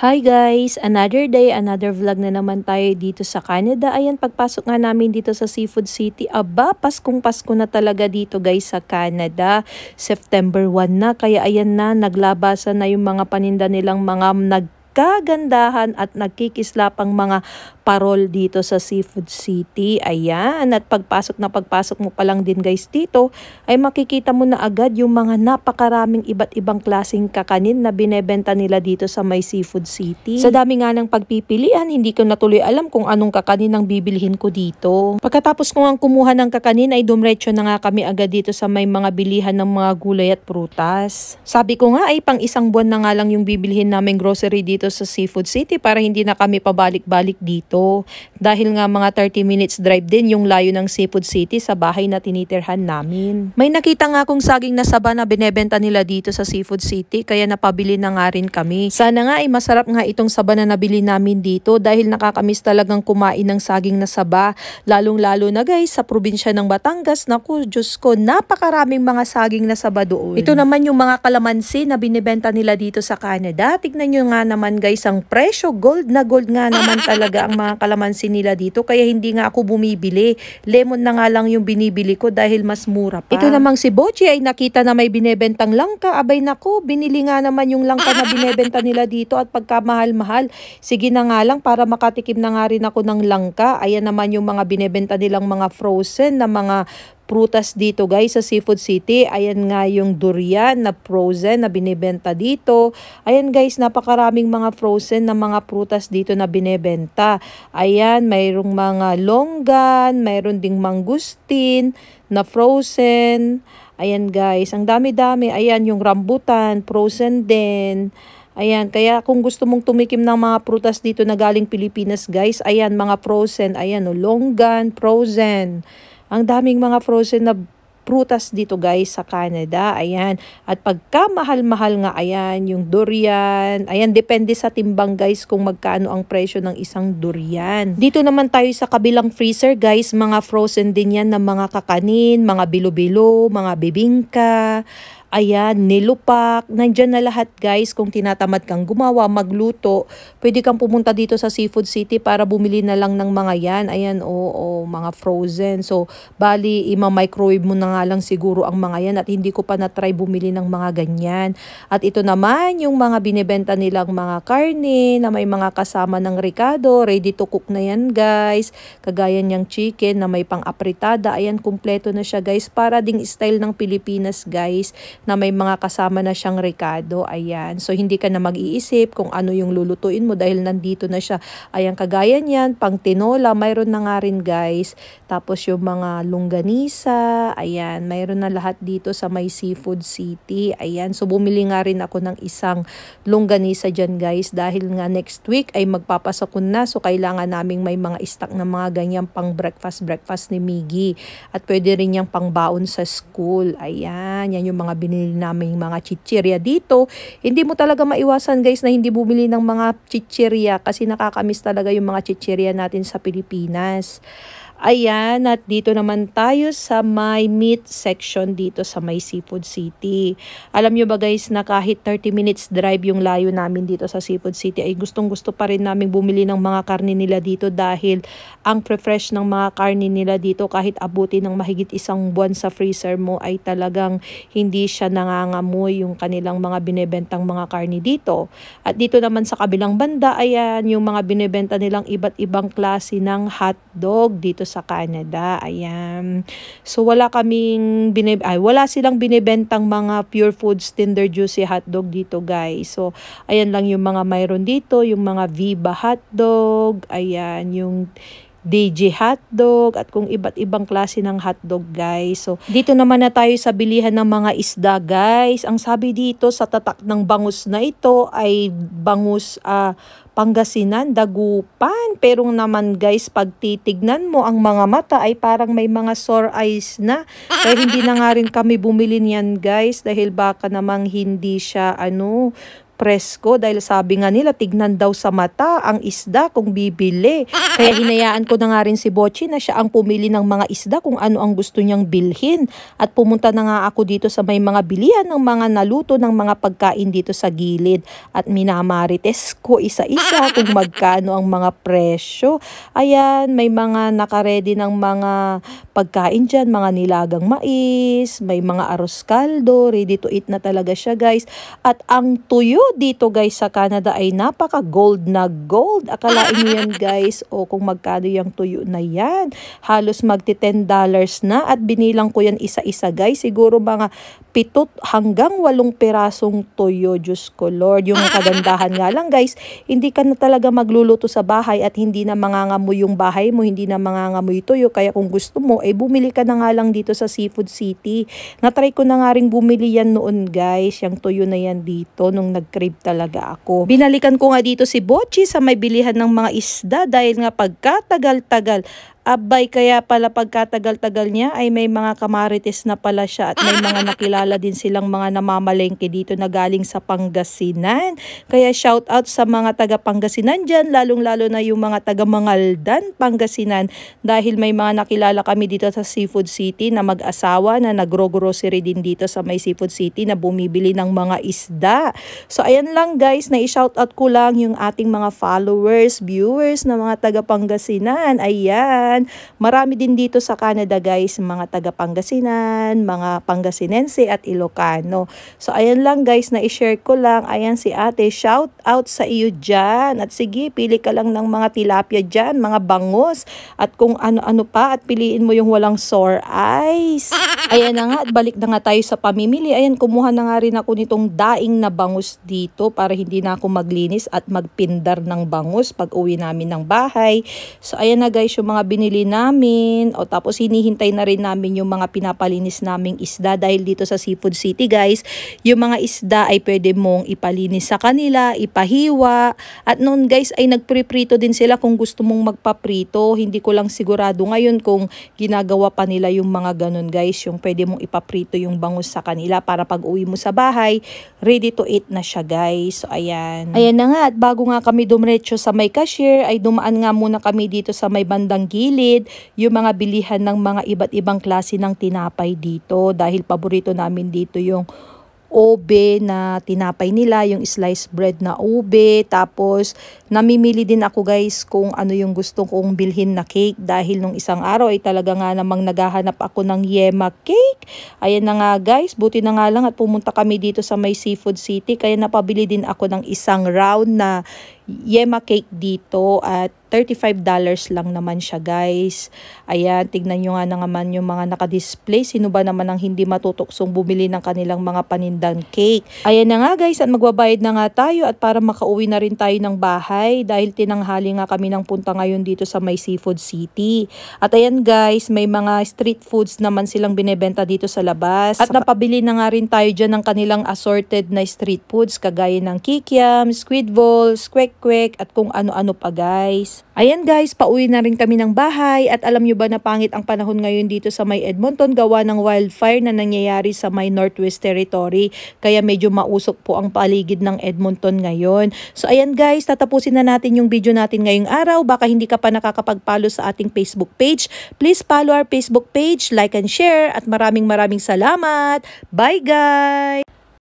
Hi guys! Another day, another vlog na naman tayo dito sa Canada. Ayan, pagpasok nga namin dito sa Seafood City. Aba, Paskong Pasko na talaga dito guys sa Canada. September 1 na, kaya ayan na, naglabasan na yung mga paninda nilang mga nagkagandahan at at nagkikislapang mga parol dito sa Seafood City. Ayan, at pagpasok na pagpasok mo pa lang din guys dito, ay makikita mo na agad yung mga napakaraming iba't ibang klasing kakanin na binebenta nila dito sa may Seafood City. Sa dami nga ng pagpipilian, hindi ko natuloy alam kung anong kakanin ang bibilihin ko dito. Pagkatapos ko ang kumuha ng kakanin, ay dumretso na nga kami agad dito sa may mga bilihan ng mga gulay at prutas. Sabi ko nga ay pang isang buwan na nga lang yung bibilihin naming grocery dito sa Seafood City para hindi na kami pabalik-balik dito dito. Dahil nga mga 30 minutes drive din yung layo ng Seafood City sa bahay na tinitirhan namin. May nakita nga akong saging na saba na binebenta nila dito sa Seafood City kaya napabili na nga rin kami. Sana nga ay masarap nga itong saba na nabili namin dito dahil nakakamiss talagang kumain ng saging na saba. Lalong-lalo na guys sa probinsya ng Batangas. Naku, Diyos ko, napakaraming mga saging na saba doon. Ito naman yung mga kalamansi na binebenta nila dito sa Canada. Tignan nyo nga naman guys ang presyo. Gold na gold nga naman talaga ang mga kalamansi nila dito kaya hindi nga ako bumibili. Lemon na nga lang yung binibili ko dahil mas mura pa. Ito namang si Bochi ay nakita na may binebentang langka. Abay nako, binili nga naman yung langka na binebenta nila dito at pagkamahal-mahal. Sige na nga lang para makatikim na nga rin ako ng langka. Ayan naman yung mga binebenta nilang mga frozen na mga prutas dito guys sa Seafood City. Ayan nga yung durian na frozen na binibenta dito. Ayan guys, napakaraming mga frozen na mga prutas dito na binibenta. Ayan, mayroong mga longgan, mayroon ding mangustin na frozen. Ayan guys, ang dami-dami. Ayan yung rambutan, frozen din. Ayan, kaya kung gusto mong tumikim ng mga prutas dito na galing Pilipinas guys, ayan mga frozen, ayan o, oh, longgan, frozen. Ang daming mga frozen na prutas dito guys sa Canada. Ayan. At pagkamahal mahal-mahal nga ayan, yung durian. Ayan, depende sa timbang guys kung magkano ang presyo ng isang durian. Dito naman tayo sa kabilang freezer guys. Mga frozen din yan ng mga kakanin, mga bilo-bilo, mga bibingka. Ayan, nilupak. Nandyan na lahat guys. Kung tinatamad kang gumawa, magluto, pwede kang pumunta dito sa Seafood City para bumili na lang ng mga yan. Ayan, oo, oh, oh, mga frozen. So, bali, ima-microwave mo na nga lang siguro ang mga yan at hindi ko pa na-try bumili ng mga ganyan. At ito naman, yung mga binibenta nilang mga karne na may mga kasama ng ricado. Ready to cook na yan guys. Kagaya niyang chicken na may pang-apritada. Ayan, kumpleto na siya guys. Para ding style ng Pilipinas guys na may mga kasama na siyang Ricardo. Ayan. So, hindi ka na mag-iisip kung ano yung lulutuin mo dahil nandito na siya. Ayan, kagaya niyan, pang tinola, mayroon na nga rin guys. Tapos yung mga longganisa, ayan, mayroon na lahat dito sa may Seafood City. Ayan, so bumili nga rin ako ng isang longganisa dyan guys dahil nga next week ay magpapasakon na. So, kailangan naming may mga stock na mga ganyan pang breakfast breakfast ni Miggy. At pwede rin niyang baon sa school. Ayan, yan yung mga bin binili naming mga chichirya dito. Hindi mo talaga maiwasan guys na hindi bumili ng mga chichirya kasi nakakamiss talaga yung mga chichirya natin sa Pilipinas. Ayan, at dito naman tayo sa my meat section dito sa my Seafood City. Alam nyo ba guys na kahit 30 minutes drive yung layo namin dito sa Seafood City ay gustong gusto pa rin namin bumili ng mga karne nila dito dahil ang pre-fresh ng mga karne nila dito kahit abuti ng mahigit isang buwan sa freezer mo ay talagang hindi siya nangangamoy yung kanilang mga binebentang mga karne dito. At dito naman sa kabilang banda, ayan, yung mga binebenta nilang iba't ibang klase ng hot dog dito sa Canada. Ayan. So wala kaming binib ay wala silang binebentang mga pure foods, tender juicy hotdog dito, guys. So ayan lang yung mga mayroon dito, yung mga Viva hotdog, ayan yung DJ hotdog at kung iba't ibang klase ng hotdog guys. So dito naman na tayo sa bilihan ng mga isda guys. Ang sabi dito sa tatak ng bangus na ito ay bangus uh, Pangasinan, Dagupan. Pero naman guys, pag titignan mo ang mga mata ay parang may mga sore eyes na. Kaya hindi na nga rin kami bumili niyan guys dahil baka namang hindi siya ano presko dahil sabi nga nila tignan daw sa mata ang isda kung bibili. Kaya hinayaan ko na nga rin si Bochi na siya ang pumili ng mga isda kung ano ang gusto niyang bilhin. At pumunta na nga ako dito sa may mga bilihan ng mga naluto ng mga pagkain dito sa gilid. At minamarites ko isa-isa kung magkano ang mga presyo. Ayan, may mga nakaredy ng mga pagkain dyan, mga nilagang mais, may mga arroz caldo, ready to eat na talaga siya guys. At ang tuyo dito guys sa Canada ay napaka gold na gold. Akala niyo yan guys o kung magkano yung tuyo na yan. Halos magti $10 na at binilang ko yan isa-isa guys. Siguro mga pito hanggang walong pirasong toyo, Diyos ko Lord. Yung kagandahan nga lang guys, hindi ka na talaga magluluto sa bahay at hindi na mangangamoy yung bahay mo, hindi na mangangamoy toyo. Kaya kung gusto mo, eh bumili ka na nga lang dito sa Seafood City. Natry ko na nga rin bumili yan noon guys, yung toyo na yan dito nung nag talaga ako. Binalikan ko nga dito si Bochi sa may bilihan ng mga isda dahil nga pagkatagal-tagal Abay kaya pala pagkatagal-tagal niya ay may mga kamarites na pala siya at may mga nakilala din silang mga namamalengke dito na galing sa Pangasinan. Kaya shout out sa mga taga Pangasinan diyan lalong-lalo na yung mga taga Mangaldan, Pangasinan dahil may mga nakilala kami dito sa Seafood City na mag-asawa na nagro-grocery din dito sa may Seafood City na bumibili ng mga isda. So ayan lang guys, na i-shout out ko lang yung ating mga followers, viewers na mga taga Pangasinan. Ayan! Pangasinan. Marami din dito sa Canada guys, mga taga Pangasinan, mga Pangasinense at Ilocano. So ayan lang guys, na-share ko lang. Ayan si ate, shout out sa iyo dyan. At sige, pili ka lang ng mga tilapia dyan, mga bangus at kung ano-ano pa. At piliin mo yung walang sore eyes. Ayan na nga, balik na nga tayo sa pamimili. Ayan, kumuha na nga rin ako nitong daing na bangus dito para hindi na ako maglinis at magpindar ng bangus pag uwi namin ng bahay. So ayan na guys, yung mga bin binili namin o tapos hinihintay na rin namin yung mga pinapalinis naming isda dahil dito sa Seafood City guys, yung mga isda ay pwede mong ipalinis sa kanila, ipahiwa at noon guys ay nagpriprito din sila kung gusto mong magpaprito. Hindi ko lang sigurado ngayon kung ginagawa pa nila yung mga ganun guys, yung pwede mong ipaprito yung bangus sa kanila para pag uwi mo sa bahay, ready to eat na siya guys. So ayan. Ayan na nga at bago nga kami dumretso sa may cashier ay dumaan nga muna kami dito sa may bandang gilid gilid, yung mga bilihan ng mga iba't ibang klase ng tinapay dito dahil paborito namin dito yung ube na tinapay nila, yung sliced bread na ube. Tapos, namimili din ako guys kung ano yung gusto kong bilhin na cake. Dahil nung isang araw ay talaga nga namang naghahanap ako ng yema cake. Ayan na nga guys, buti na nga lang at pumunta kami dito sa may seafood city. Kaya napabili din ako ng isang round na Yema cake dito at $35 lang naman siya guys. Ayan, tignan nyo nga naman yung mga nakadisplay. Sino ba naman ang hindi matutuksong bumili ng kanilang mga panindang cake? Ayan na nga guys, at magbabayad na nga tayo at para makauwi na rin tayo ng bahay dahil tinanghali nga kami ng punta ngayon dito sa May Seafood City. At ayan guys, may mga street foods naman silang binebenta dito sa labas. At napabili na nga rin tayo dyan ng kanilang assorted na street foods kagaya ng kikiam, squid balls, quick quick at kung ano-ano pa guys. Ayan guys, pauwi na rin kami ng bahay at alam nyo ba na pangit ang panahon ngayon dito sa may Edmonton gawa ng wildfire na nangyayari sa may Northwest Territory kaya medyo mausok po ang paligid ng Edmonton ngayon. So ayan guys, tatapusin na natin yung video natin ngayong araw. Baka hindi ka pa nakakapag-follow sa ating Facebook page. Please follow our Facebook page, like and share at maraming maraming salamat. Bye guys!